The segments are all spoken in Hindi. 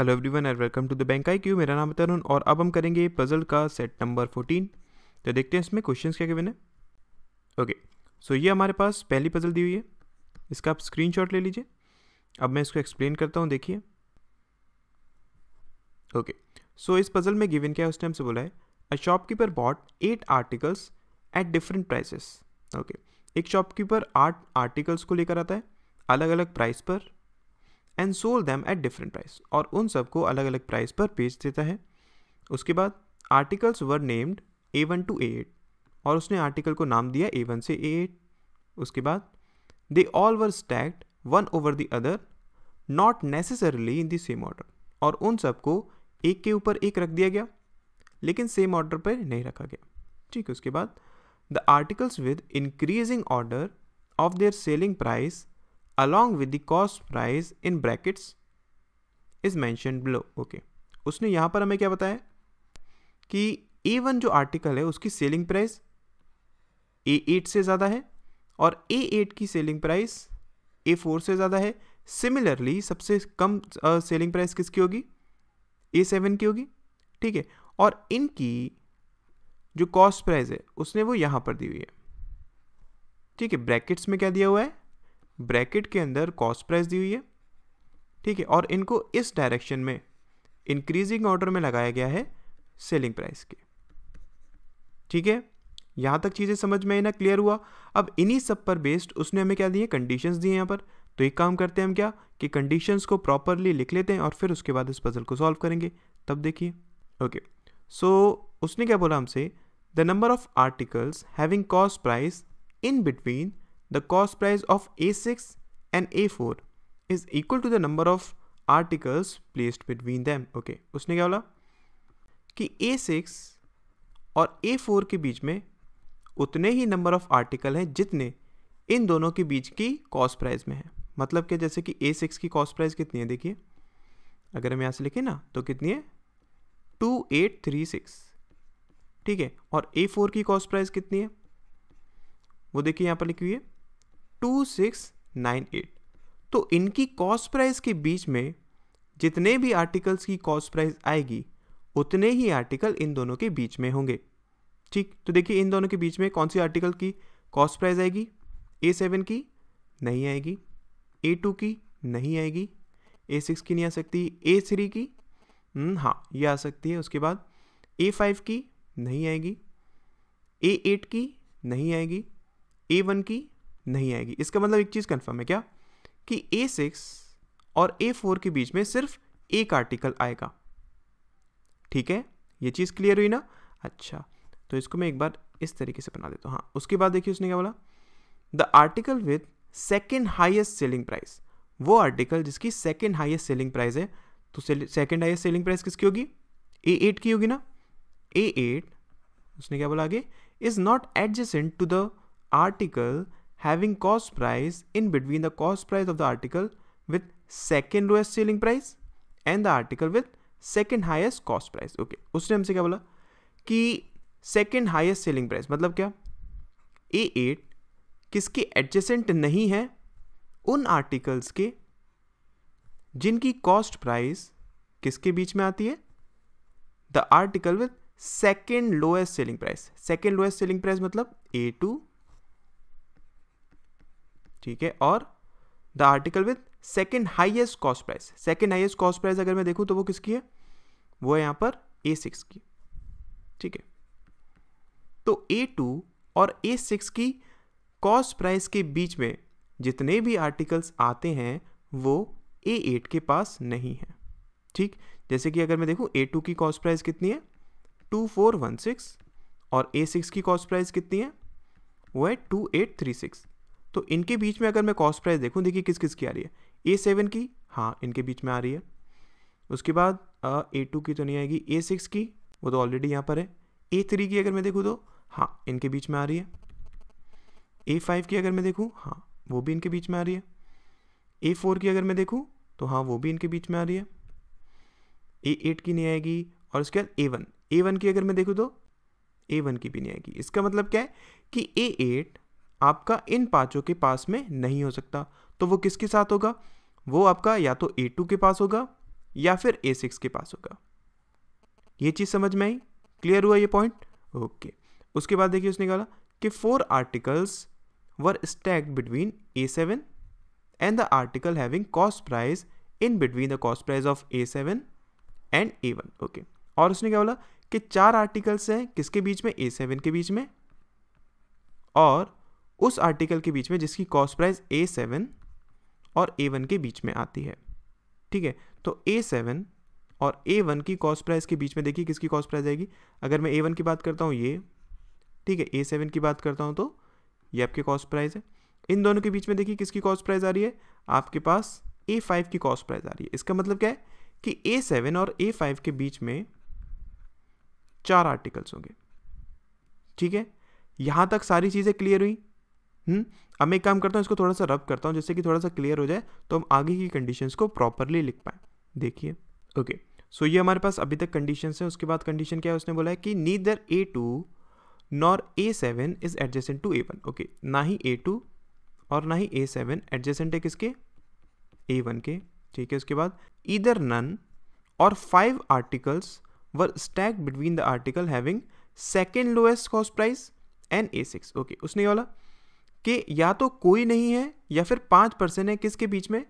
Hello everyone and welcome to the bank I Q मेरा नाम है तरुण और अब हम करेंगे पजल का सेट नंबर फोर्टीन तो देखते हैं इसमें क्वेश्चंस क्या गिवन है ओके सो ये हमारे पास पहली पजल दी हुई है इसका आप स्क्रीनशॉट ले लीजिए अब मैं इसको एक्सप्लेन करता हूँ देखिए ओके सो इस पजल में गिवन क्या है उस टाइम से बोला है a shopkeeper bought eight articles at different prices okay एक शॉपकीपर आठ आर्टिकल्स को लेकर आता है अलग अलग प्राइस पर and sold them at different price और उन सबको अलग अलग प्राइस पर बेच देता है उसके बाद articles were named A one to A eight और उसने आर्टिकल को नाम दिया ए वन से ए एट उसके बाद they all were stacked one over the other not necessarily in the same order और उन सबको एक के ऊपर एक रख दिया गया लेकिन सेम ऑर्डर पर नहीं रखा गया ठीक है उसके बाद the articles with increasing order of their selling price along with the cost price in brackets is mentioned below okay उसने यहाँ पर हमें क्या बताया कि ए वन जो आर्टिकल है उसकी सेलिंग प्राइस ए एट से ज़्यादा है और ए एट की सेलिंग प्राइस ए फोर से ज़्यादा है सिमिलरली सबसे कम सेलिंग प्राइस किसकी होगी ए सेवन की होगी ठीक है और इनकी जो कॉस्ट प्राइस है उसने वो यहाँ पर दी हुई है ठीक है ब्रैकेट्स में क्या दिया हुआ है ब्रैकेट के अंदर कॉस्ट प्राइस दी हुई है ठीक है और इनको इस डायरेक्शन में इंक्रीजिंग ऑर्डर में लगाया गया है सेलिंग प्राइस के ठीक है यहां तक चीज़ें समझ में ना क्लियर हुआ अब इन्हीं सब पर बेस्ड उसने हमें क्या दिए कंडीशंस दिए यहां पर तो एक काम करते हैं हम क्या कि कंडीशंस को प्रॉपरली लिख लेते हैं और फिर उसके बाद इस पज़ल को सॉल्व करेंगे तब देखिए ओके सो उसने क्या बोला हमसे the number of articles having cost price in between the cost price of A6 and A4 is equal to the number of articles placed between them. Okay, उसने क्या बोला कि A6 और A4 के बीच में उतने ही नंबर ऑफ आर्टिकल हैं जितने इन दोनों के बीच की कॉस्ट प्राइस में है मतलब कि जैसे कि A6 की कॉस्ट प्राइस कितनी है देखिए अगर हम यहाँ से लिखें ना तो कितनी है टू एट थ्री सिक्स ठीक है और A4 की कॉस्ट प्राइस कितनी है वो देखिए यहाँ पर लिखी हुई है 2698 तो इनकी कॉस्ट प्राइस के बीच में जितने भी आर्टिकल्स की कॉस्ट प्राइस आएगी उतने ही आर्टिकल इन दोनों के बीच में होंगे ठीक तो देखिए इन दोनों के बीच में कौन सी आर्टिकल की कॉस्ट प्राइस आएगी ए सेवन की नहीं आएगी ए टू की नहीं आएगी ए सिक्स की नहीं आ सकती ए थ्री की हम्म, हाँ ये आ सकती है उसके बाद ए फाइव की नहीं आएगी ए एट की नहीं आएगी ए वन की नहीं आएगी इसका मतलब एक चीज़ कन्फर्म है क्या कि ए सिक्स और ए फोर के बीच में सिर्फ एक आर्टिकल आएगा ठीक है ये चीज़ क्लियर हुई ना अच्छा तो इसको मैं एक बार इस तरीके से बना देता हूँ हाँ उसके बाद देखिए उसने क्या बोला the article with second highest selling price वो आर्टिकल जिसकी सेकेंड हाइएस्ट सेलिंग प्राइस है तो सेकेंड हाइएस्ट सेलिंग प्राइस किसकी होगी ए एट की होगी ना ए एट उसने क्या बोला आगे is not adjacent to the article having cost price in between the cost price of the article with second lowest selling price and the article with second highest cost price okay. usne humse kya bola ki second highest selling price matlab kya a8 eight किसके एडजेसेंट नहीं है उन आर्टिकल्स के जिनकी कॉस्ट प्राइस किसके बीच में आती है the article with second lowest selling price second lowest selling price मतलब ए टू ठीक है और the article with second highest cost price second highest cost price अगर मैं देखूँ तो वो किसकी है वो है यहाँ पर ए सिक्स की ठीक है तो ए टू और ए सिक्स की कॉस्ट प्राइस के बीच में जितने भी आर्टिकल्स आते हैं वो ए एट के पास नहीं है ठीक जैसे कि अगर मैं देखूँ ए टू की कॉस्ट प्राइस कितनी है टू फोर वन सिक्स और ए सिक्स की कॉस्ट प्राइस कितनी है वो है टू एट थ्री सिक्स तो इनके बीच में अगर मैं कॉस्ट प्राइस देखूँ देखिए किस किस की आ रही है ए सेवन की हाँ इनके बीच में आ रही है उसके बाद ए टू की तो नहीं आएगी ए सिक्स की वो तो ऑलरेडी यहाँ पर है ए थ्री की अगर मैं देखूँ तो हाँ इनके बीच में आ रही है ए फाइव की अगर मैं देखूँ हाँ वो भी इनके बीच में आ रही है ए फोर की अगर मैं देखूँ तो हाँ वो भी इनके बीच में आ रही है ए एट की नहीं आएगी और उसके बाद ए वन ए वन की अगर मैं देखूँ तो ए वन की भी नहीं आएगी इसका मतलब क्या है कि ए एट आपका इन पाँचों के पास में नहीं हो सकता तो वो किसके साथ होगा वो आपका या तो ए टू के पास होगा या फिर ए सिक्स के पास होगा ये चीज़ समझ में आई क्लियर हुआ ये पॉइंट ओके उसके बाद देखिए उसने कहा कि four articles were stack between A seven and the article having cost price in between the cost price of A seven and A one okay और उसने क्या बोला कि चार आर्टिकल्स हैं किसके बीच में ए सेवन के बीच में और उस आर्टिकल के बीच में जिसकी कॉस्ट प्राइस ए सेवन और ए वन के बीच में आती है ठीक है तो ए सेवन और ए वन की कॉस्ट प्राइस के बीच में देखिए किसकी कॉस्ट प्राइस आएगी अगर मैं ए वन की बात करता हूँ ये ठीक है ए सेवन की बात करता हूँ तो ये आपकी कॉस्ट प्राइस है इन दोनों के बीच में देखिए किसकी कॉस्ट प्राइस आ रही है आपके पास ए फाइव की कॉस्ट प्राइस आ रही है इसका मतलब क्या है कि ए सेवन और ए फाइव के बीच में चार आर्टिकल्स होंगे ठीक है यहाँ तक सारी चीज़ें क्लियर हुई हम्म? अब मैं एक काम करता हूँ इसको थोड़ा सा रब करता हूँ जिससे कि थोड़ा सा क्लियर हो जाए तो हम आगे की कंडीशंस को प्रॉपरली लिख पाएँ देखिए ओके सो ये हमारे पास अभी तक कंडीशन है उसके बाद कंडीशन क्या है उसने बोला है कि neither A two nor A seven is adjacent to A one okay ना ही ए टू और ना ही ए सेवन एडजेसेंट है किसके ए वन के ठीक है उसके बाद इधर नन और five articles were stack between the article having second lowest cost price and A six okay उसने ये वाला कि या तो कोई नहीं है या फिर पाँच परसेंट है किसके बीच में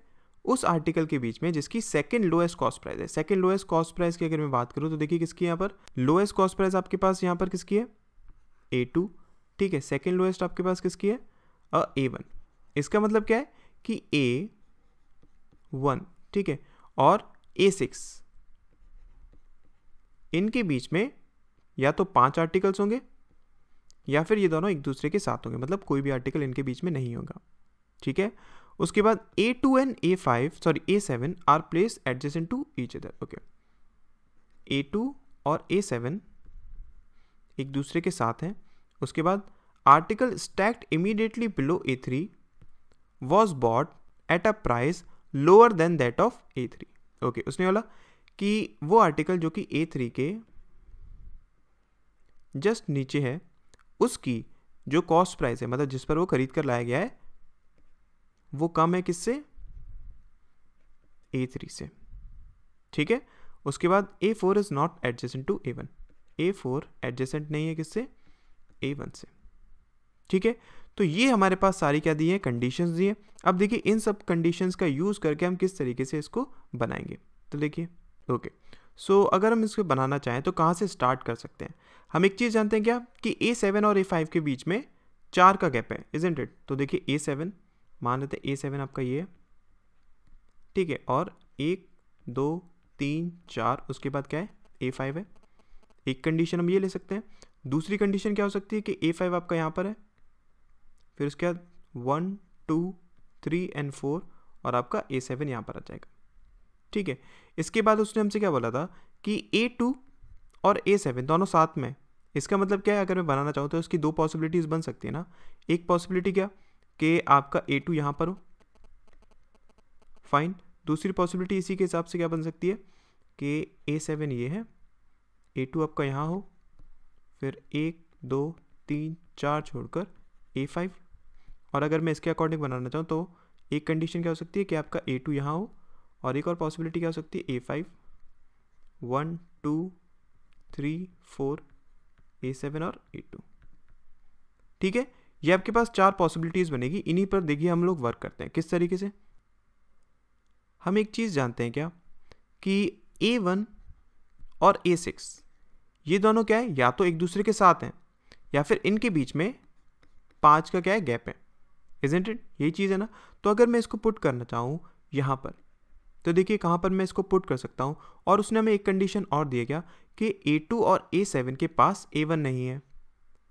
उस आर्टिकल के बीच में जिसकी सेकंड लोएस्ट कॉस्ट प्राइस है सेकंड लोएस्ट कॉस्ट प्राइस की अगर मैं बात करूँ तो देखिए किसकी यहाँ पर लोएस्ट कॉस्ट प्राइस आपके पास यहाँ पर किसकी है ए टू ठीक है सेकेंड लोएस्ट आपके पास किसकी है ए वन इसका मतलब क्या है कि ए वन ठीक है और ए सिक्स इनके बीच में या तो पांच आर्टिकल्स होंगे या फिर ये दोनों एक दूसरे के साथ होंगे मतलब कोई भी आर्टिकल इनके बीच में नहीं होगा ठीक है उसके बाद A two and A five sorry A seven are place adjusting to each other okay A two और ए सेवन एक दूसरे के साथ हैं उसके बाद article stacked immediately below A three was bought at a price lower than that of A three okay उसने बोला कि वो आर्टिकल जो कि ए थ्री के जस्ट नीचे है उसकी जो कॉस्ट प्राइस है मतलब जिस पर वो खरीद कर लाया गया है वो कम है किससे ए थ्री से ठीक है उसके बाद A four is not adjacent to A one A four adjacent नहीं है किससे ए वन से ठीक है तो ये हमारे पास सारी क्या दी है कंडीशंस दी है अब देखिए इन सब कंडीशंस का यूज़ करके हम किस तरीके से इसको बनाएंगे तो देखिए ओके okay. सो so, अगर हम इसको बनाना चाहें तो कहाँ से स्टार्ट कर सकते हैं हम एक चीज़ जानते हैं क्या कि ए सेवन और ए फाइव के बीच में चार का गैप है इजेंट इट तो देखिए ए सेवन मान लेते हैं ए सेवन आपका ये है ठीक है और एक दो तीन चार उसके बाद क्या है ए फाइव है एक कंडीशन हम ये ले सकते हैं दूसरी कंडीशन क्या हो सकती है कि ए फाइव आपका यहाँ पर है फिर उसके बाद one two three and four और आपका ए सेवन यहाँ पर आ जाएगा ठीक है इसके बाद उसने हमसे क्या बोला था कि ए टू और ए सेवन दोनों साथ में इसका मतलब क्या है अगर मैं बनाना चाहूँ तो उसकी दो पॉसिबिलिटीज़ बन सकती है ना एक पॉसिबिलिटी क्या कि आपका ए टू यहाँ पर हो फाइन दूसरी पॉसिबिलिटी इसी के हिसाब से क्या बन सकती है कि ए सेवन ये है ए टू आपका यहाँ हो फिर एक दो तीन चार छोड़कर ए फाइव और अगर मैं इसके अकॉर्डिंग बनाना चाहूँ तो एक कंडीशन क्या हो सकती है कि आपका ए टू यहाँ हो और एक और पॉसिबिलिटी क्या हो सकती है A five one two three four A seven और ए टू ठीक है ये आपके पास चार पॉसिबिलिटीज़ बनेगी इन्हीं पर देखिए हम लोग वर्क करते हैं किस तरीके से हम एक चीज़ जानते हैं क्या कि ए वन और ए सिक्स ये दोनों क्या है या तो एक दूसरे के साथ हैं या फिर इनके बीच में पाँच का क्या है गैप है इजेंटेड इट यही चीज़ है ना तो अगर मैं इसको पुट करना चाहूँ यहाँ पर तो देखिए कहाँ पर मैं इसको पुट कर सकता हूँ और उसने हमें एक कंडीशन और दिया गया कि ए टू और ए सेवन के पास ए वन नहीं है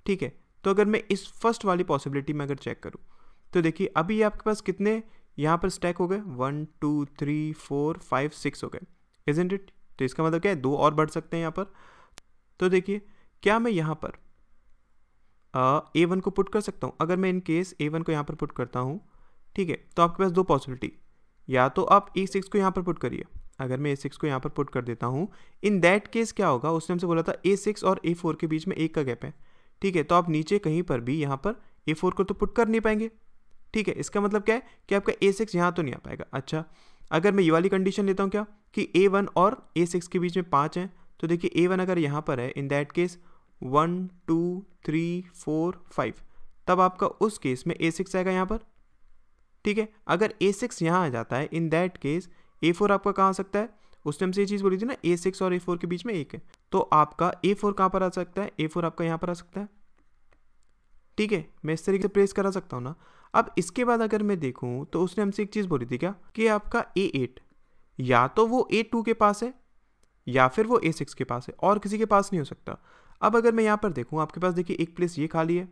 ठीक है तो अगर मैं इस फर्स्ट वाली पॉसिबिलिटी में अगर चेक करूँ तो देखिए अभी आपके पास कितने यहाँ पर स्टैक हो गए one two three four five six हो गए इजेंट इट तो इसका मतलब क्या है दो और बढ़ सकते हैं यहाँ पर तो देखिए क्या मैं यहाँ पर ए वन को पुट कर सकता हूँ अगर मैं इन केस ए वन को यहाँ पर पुट करता हूँ ठीक है तो आपके पास दो पॉसिबिलिटी या तो आप ए सिक्स को यहाँ पर पुट करिए अगर मैं ए सिक्स को यहाँ पर पुट कर देता हूँ इन दैट केस क्या होगा उसने हमसे बोला था ए सिक्स और ए फोर के बीच में एक का गैप है ठीक है तो आप नीचे कहीं पर भी यहाँ पर ए फोर को तो पुट कर नहीं पाएंगे ठीक है इसका मतलब क्या है कि आपका ए सिक्स यहाँ तो नहीं आ पाएगा अच्छा अगर मैं ये वाली कंडीशन लेता हूँ क्या कि ए वन और ए सिक्स के बीच में पाँच हैं तो देखिए ए वन अगर यहाँ पर है in that case one two three four five तब आपका उस केस में ए सिक्स आएगा यहाँ पर ठीक है अगर ए सिक्स यहाँ आ जाता है in that case A four आपका कहाँ आ सकता है उस टाइम से ये चीज़ बोली थी ना ए सिक्स और ए फोर के बीच में एक है तो आपका ए फोर कहाँ पर आ सकता है ए फोर आपका यहाँ पर आ सकता है ठीक है मैं इस तरीके से प्रेस करा सकता हूँ ना अब इसके बाद अगर मैं देखूँ तो उसने हमसे एक चीज़ बोली थी क्या कि आपका ए एट या तो वो ए टू के पास है या फिर वो ए सिक्स के पास है और किसी के पास नहीं हो सकता अब अगर मैं यहाँ पर देखूँ आपके पास देखिए एक प्लेस ये खाली है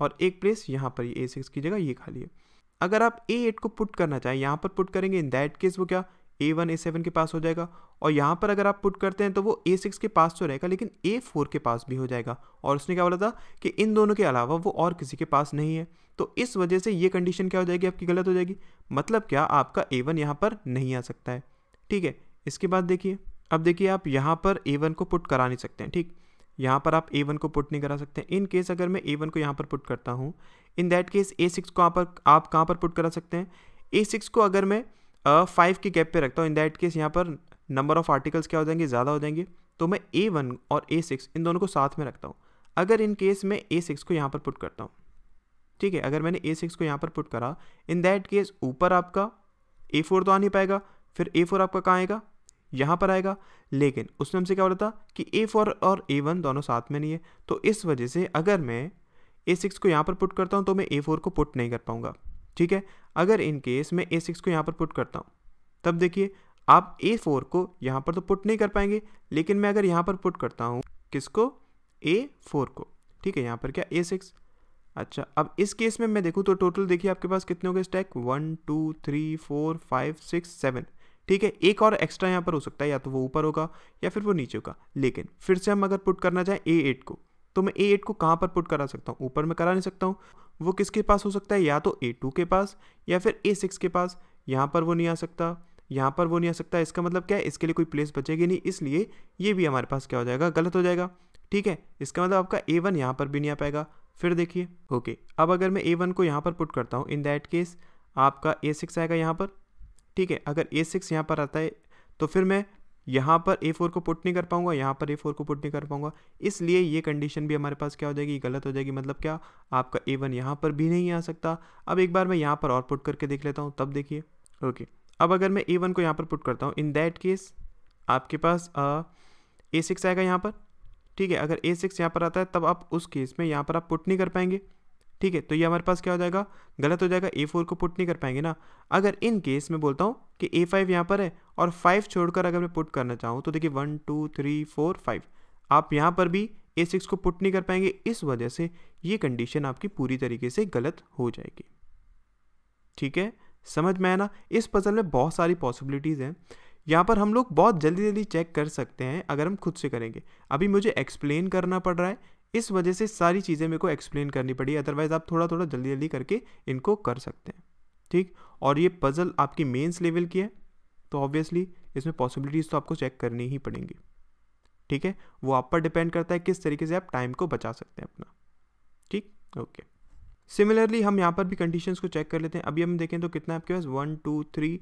और एक प्लेस यहाँ पर ए सिक्स की जगह ये खाली है अगर आप ए एट को पुट करना चाहें यहाँ पर पुट करेंगे इन दैट केस वो क्या ए वन ए सेवन के पास हो जाएगा और यहाँ पर अगर आप पुट करते हैं तो वो ए सिक्स के पास तो रहेगा लेकिन ए फोर के पास भी हो जाएगा और उसने क्या बोला था कि इन दोनों के अलावा वो और किसी के पास नहीं है तो इस वजह से ये कंडीशन क्या हो जाएगी आपकी गलत हो जाएगी मतलब क्या आपका ए वन यहाँ पर नहीं आ सकता है ठीक है इसके बाद देखिए अब देखिए आप यहाँ पर ए वन को पुट करा नहीं सकते हैं ठीक यहाँ पर आप ए वन को पुट नहीं करा सकते इन केस अगर मैं ए वन को यहाँ पर पुट करता हूँ in that case A six को पर आप कहाँ पर पुट करा सकते हैं ए सिक्स को अगर मैं फाइव के गैप पे रखता हूँ इन दैट केस यहाँ पर नंबर ऑफ आर्टिकल्स क्या हो जाएंगे ज़्यादा हो जाएंगे तो मैं ए वन और ए सिक्स इन दोनों को साथ में रखता हूँ अगर इन केस मैं ए सिक्स को यहाँ पर पुट करता हूँ ठीक है अगर मैंने ए सिक्स को यहाँ पर पुट करा इन दैट केस ऊपर आपका ए फोर तो आ नहीं पाएगा फिर ए फोर आपका कहाँ आएगा यहाँ पर आएगा लेकिन उसने हमसे क्या बोला था कि ए फोर और ए वन दोनों साथ में नहीं है तो इस वजह से अगर मैं ए सिक्स को यहाँ पर पुट करता हूँ तो मैं ए फोर को पुट नहीं कर पाऊँगा ठीक है अगर इन केस मैं ए सिक्स को यहाँ पर पुट करता हूँ तब देखिए आप ए फोर को यहाँ पर तो पुट नहीं कर पाएंगे लेकिन मैं अगर यहाँ पर पुट करता हूँ किसको ए फोर को ठीक है यहाँ पर क्या ए सिक्स अच्छा अब इस केस में मैं देखूँ तो टोटल देखिए आपके पास कितने हो गए stack one two three four five six seven ठीक है एक और एक्स्ट्रा यहाँ पर हो सकता है या तो वो ऊपर होगा या फिर वो नीचे होगा लेकिन फिर से हम अगर पुट करना चाहें ए एट को तो मैं ए एट को कहाँ पर पुट करा सकता हूँ ऊपर में करा नहीं सकता हूँ वो किसके पास हो सकता है या तो ए टू के पास या फिर ए सिक्स के पास यहाँ पर वो नहीं आ सकता यहाँ पर वो नहीं आ सकता इसका मतलब क्या है इसके लिए कोई प्लेस बचेगी नहीं इसलिए ये भी हमारे पास क्या हो जाएगा गलत हो जाएगा ठीक है इसका मतलब आपका ए वन यहाँ पर भी नहीं आ पाएगा फिर देखिए ओके अब अगर मैं ए वन को यहाँ पर पुट करता हूँ इन दैट केस आपका ए सिक्स आएगा यहाँ पर ठीक है अगर ए सिक्स यहाँ पर आता है तो फिर मैं यहाँ पर ए फोर को पुट नहीं कर पाऊंगा यहाँ पर ए फोर को पुट नहीं कर पाऊंगा इसलिए ये कंडीशन भी हमारे पास क्या हो जाएगी गलत हो जाएगी मतलब क्या आपका ए वन यहाँ पर भी नहीं आ सकता अब एक बार मैं यहाँ पर और पुट करके देख लेता हूँ तब देखिए ओके अब अगर मैं ए वन को यहाँ पर पुट करता हूँ इन दैट केस आपके पास ए सिक्स आएगा यहाँ पर ठीक है अगर ए सिक्स यहाँ पर आता है तब आप उस केस में यहाँ पर आप पुट नहीं कर पाएंगे ठीक है तो ये हमारे पास क्या हो जाएगा गलत हो जाएगा ए फोर को पुट नहीं कर पाएंगे ना अगर इन केस मैं बोलता हूँ कि ए फाइव यहाँ पर है और फाइव छोड़कर अगर मैं पुट करना चाहूँ तो देखिए one two three four five आप यहाँ पर भी ए सिक्स को पुट नहीं कर पाएंगे इस वजह से ये कंडीशन आपकी पूरी तरीके से गलत हो जाएगी ठीक है समझ में आए ना इस पजल में बहुत सारी पॉसिबिलिटीज़ हैं यहाँ पर हम लोग बहुत जल्दी जल्दी चेक कर सकते हैं अगर हम खुद से करेंगे अभी मुझे एक्सप्लेन करना पड़ रहा है इस वजह से सारी चीज़ें मेरे को एक्सप्लेन करनी पड़ी अदरवाइज़ आप थोड़ा थोड़ा जल्दी जल्दी करके इनको कर सकते हैं ठीक और ये पज़ल आपकी मेंस लेवल की है तो ऑब्वियसली इसमें पॉसिबिलिटीज़ तो आपको चेक करनी ही पड़ेंगी ठीक है वो आप पर डिपेंड करता है किस तरीके से आप टाइम को बचा सकते हैं अपना ठीक ओके सिमिलरली हम यहाँ पर भी कंडीशंस को चेक कर लेते हैं अभी हम देखें तो कितना आपके पास one two three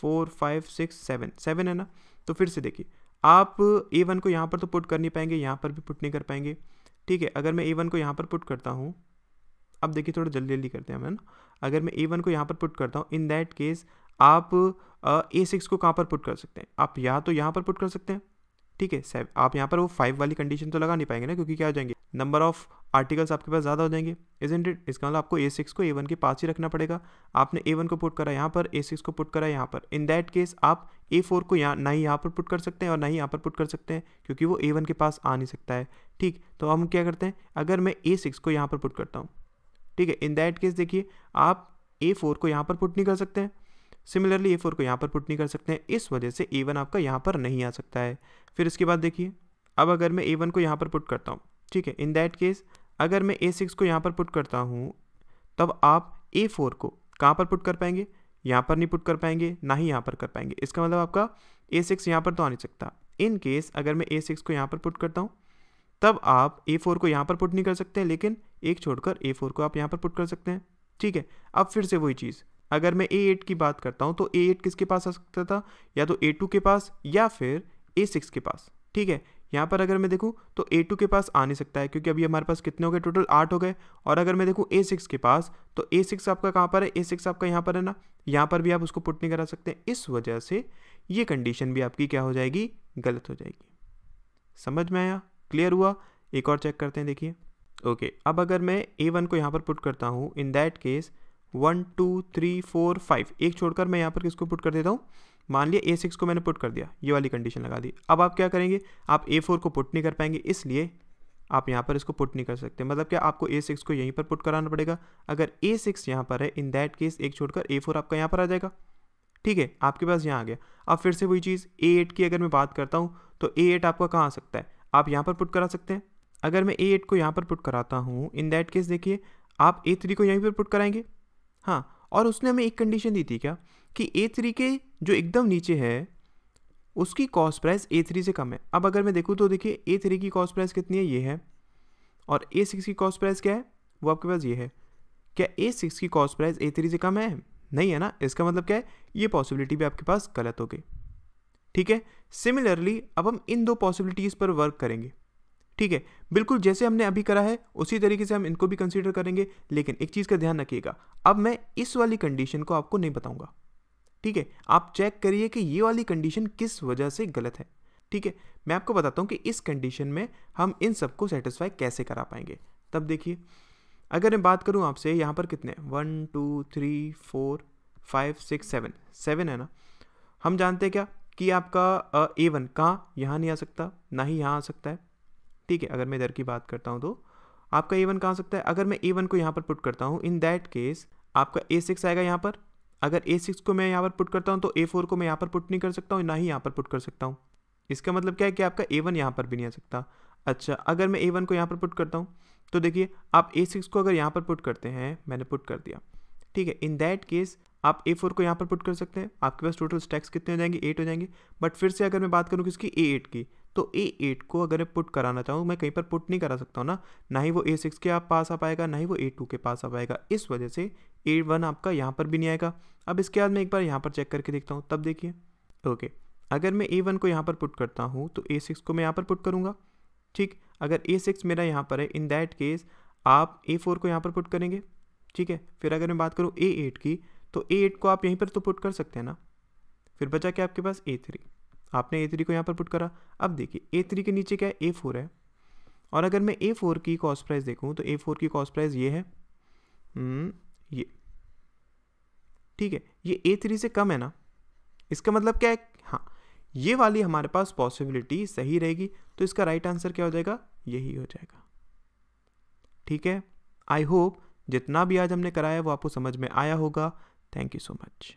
four five six seven seven है ना तो फिर से देखिए आप ए वन को यहाँ पर तो पुट कर नहीं पाएंगे यहाँ पर भी पुट नहीं कर पाएंगे ठीक है अगर मैं ए वन को यहाँ पर पुट करता हूँ अब देखिए थोड़ा जल्दी जल्दी करते हैं है ना अगर मैं ए वन को यहाँ पर पुट करता हूँ इन दैट केस आप ए सिक्स को कहाँ पर पुट कर सकते हैं आप या तो यहाँ पर पुट कर सकते हैं ठीक है आप यहाँ पर वो फाइव वाली कंडीशन तो लगा नहीं पाएंगे ना क्योंकि क्या हो जाएंगे नंबर ऑफ आर्टिकल्स आपके पास ज़्यादा हो जाएंगे इज इंट इट इसका मतलब आपको ए सिक्स को ए वन के पास ही रखना पड़ेगा आपने ए वन को पुट करा यहाँ पर ए सिक्स को पुट करा यहाँ पर इन दैट केस आप ए फोर को यहाँ ना ही यहाँ पर पुट कर सकते हैं और ना ही यहाँ पर पुट कर सकते हैं क्योंकि वो ए वन के पास आ नहीं सकता है ठीक तो हम क्या करते हैं अगर मैं ए सिक्स को यहाँ पर पुट करता हूँ ठीक है इन दैट केस देखिए आप ए फोर को यहाँ पर पुट नहीं कर सकते हैं सिमिलरली ए फोर को यहाँ पर पुट नहीं कर सकते हैं इस वजह से ए वन आपका यहाँ पर नहीं आ सकता है फिर इसके बाद देखिए अब अगर मैं ए वन को यहाँ पर पुट करता हूँ ठीक है इन दैट केस अगर मैं ए सिक्स को यहाँ पर पुट करता हूँ तब आप ए फोर को कहाँ पर पुट कर पाएंगे यहाँ पर नहीं पुट कर पाएंगे ना ही यहाँ पर कर पाएंगे इसका मतलब आपका ए सिक्स यहाँ पर तो आ नहीं सकता इन केस अगर मैं ए सिक्स को यहाँ पर पुट करता हूँ तब आप ए फोर को यहाँ पर पुट नहीं कर सकते लेकिन एक छोड़कर ए फोर को आप यहाँ पर पुट कर सकते हैं ठीक है अब फिर से वही चीज़ अगर मैं ए एट की बात करता हूँ तो ए एट किसके पास आ सकता था या तो ए टू के पास या फिर ए सिक्स के पास ठीक है यहाँ पर अगर मैं देखूँ तो ए टू के पास आ नहीं सकता है क्योंकि अभी हमारे पास कितने हो गए टोटल आठ हो गए और अगर मैं देखूँ ए सिक्स के पास तो ए सिक्स आपका कहाँ पर है ए सिक्स आपका यहाँ पर है ना यहाँ पर भी आप उसको पुट नहीं करा सकते इस वजह से ये कंडीशन भी आपकी क्या हो जाएगी गलत हो जाएगी समझ में आया क्लियर हुआ एक और चेक करते हैं देखिए ओके okay, अब अगर मैं ए वन को यहाँ पर पुट करता हूँ in that case one two three four five एक छोड़कर मैं यहाँ पर किसको पुट कर देता हूँ मान लिया ए सिक्स को मैंने पुट कर दिया ये वाली कंडीशन लगा दी अब आप क्या करेंगे आप ए फोर को पुट नहीं कर पाएंगे इसलिए आप यहाँ पर इसको पुट नहीं कर सकते मतलब क्या आपको ए सिक्स को यहीं पर पुट कराना पड़ेगा अगर ए सिक्स यहाँ पर है इन दैट केस एक छोड़कर ए फोर आपका यहाँ पर आ जाएगा ठीक है आपके पास यहाँ आ गया अब फिर से वही चीज़ ए एट की अगर मैं बात करता हूँ तो ए एट आपका कहाँ आ सकता है आप यहाँ पर पुट करा सकते हैं अगर मैं ए एट को यहाँ पर पुट कराता हूँ इन दैट केस देखिए आप ए थ्री को यहीं पर पुट कराएंगे हाँ और उसने हमें एक कंडीशन दी थी क्या कि ए थ्री के जो एकदम नीचे है उसकी कॉस्ट प्राइस ए थ्री से कम है अब अगर मैं देखूँ तो देखिए ए थ्री की कॉस्ट प्राइस कितनी है ये है और ए सिक्स की कॉस्ट प्राइस क्या है वो आपके पास ये है क्या ए सिक्स की कॉस्ट प्राइस ए थ्री से कम है नहीं है ना इसका मतलब क्या है ये पॉसिबिलिटी भी आपके पास गलत हो गई ठीक है सिमिलरली अब हम इन दो पॉसिबिलिटीज़ पर वर्क करेंगे ठीक है बिल्कुल जैसे हमने अभी करा है उसी तरीके से हम इनको भी कंसिडर करेंगे लेकिन एक चीज़ का ध्यान रखिएगा अब मैं इस वाली कंडीशन को आपको नहीं बताऊंगा ठीक है आप चेक करिए कि ये वाली कंडीशन किस वजह से गलत है ठीक है मैं आपको बताता हूँ कि इस कंडीशन में हम इन सबको सेटिस्फाई कैसे करा पाएंगे तब देखिए अगर मैं बात करूँ आपसे यहाँ पर कितने one two three four five six seven seven है ना हम जानते हैं क्या कि आपका ए वन कहाँ यहाँ नहीं आ सकता ना ही यहाँ आ सकता है ठीक है अगर मैं इधर की बात करता हूँ तो आपका ए वन कहाँ सकता है अगर मैं ए वन को यहाँ पर पुट करता हूँ इन दैट केस आपका ए सिक्स आएगा यहाँ पर अगर ए सिक्स को मैं यहाँ पर पुट करता हूँ तो ए फोर को मैं यहाँ पर पुट नहीं कर सकता हूँ ना ही यहाँ पर पुट कर सकता हूँ इसका मतलब क्या है कि आपका ए वन यहाँ पर भी नहीं आ सकता अच्छा अगर मैं ए वन को यहाँ पर पुट करता हूँ तो देखिए आप ए सिक्स को अगर यहाँ पर पुट करते हैं मैंने पुट कर दिया ठीक है इन दैट केस आप ए फोर को यहाँ पर पुट कर सकते हैं आपके पास टोटल स्टैक्स कितने हो जाएंगे एट हो जाएंगे बट फिर से अगर मैं बात करूँ किसकी ए एट की तो ए एट को अगर मैं पुट कराना चाहूँ मैं कहीं पर पुट नहीं करा सकता हूँ ना ना ही वो ए सिक्स के आप पास आ पाएगा ना ही वो ए टू के पास आ पाएगा इस वजह से ए वन आपका यहाँ पर भी नहीं आएगा अब इसके बाद मैं एक बार यहाँ पर चेक करके देखता हूँ तब देखिए ओके अगर मैं ए वन को यहाँ पर पुट करता हूँ तो ए सिक्स को मैं यहाँ पर पुट करूँगा ठीक अगर ए सिक्स मेरा यहाँ पर है इन दैट केस आप ए फोर को यहाँ पर पुट करेंगे ठीक है फिर अगर मैं बात करूँ ए एट की तो ए एट को आप यहीं पर तो पुट कर सकते हैं ना फिर बचा क्या आपके पास ए थ्री आपने ए थ्री को यहाँ पर पुट करा अब देखिए ए थ्री के नीचे क्या है ए फोर है और अगर मैं ए फोर की कॉस्ट प्राइस देखूँ तो ए फोर की कॉस्ट प्राइस ये है हम्म, ये ठीक है ये ए थ्री से कम है ना इसका मतलब क्या है हाँ ये वाली हमारे पास पॉसिबिलिटी सही रहेगी तो इसका राइट आंसर क्या हो जाएगा यही हो जाएगा ठीक है आई होप जितना भी आज हमने कराया वो आपको समझ में आया होगा थैंक यू सो मच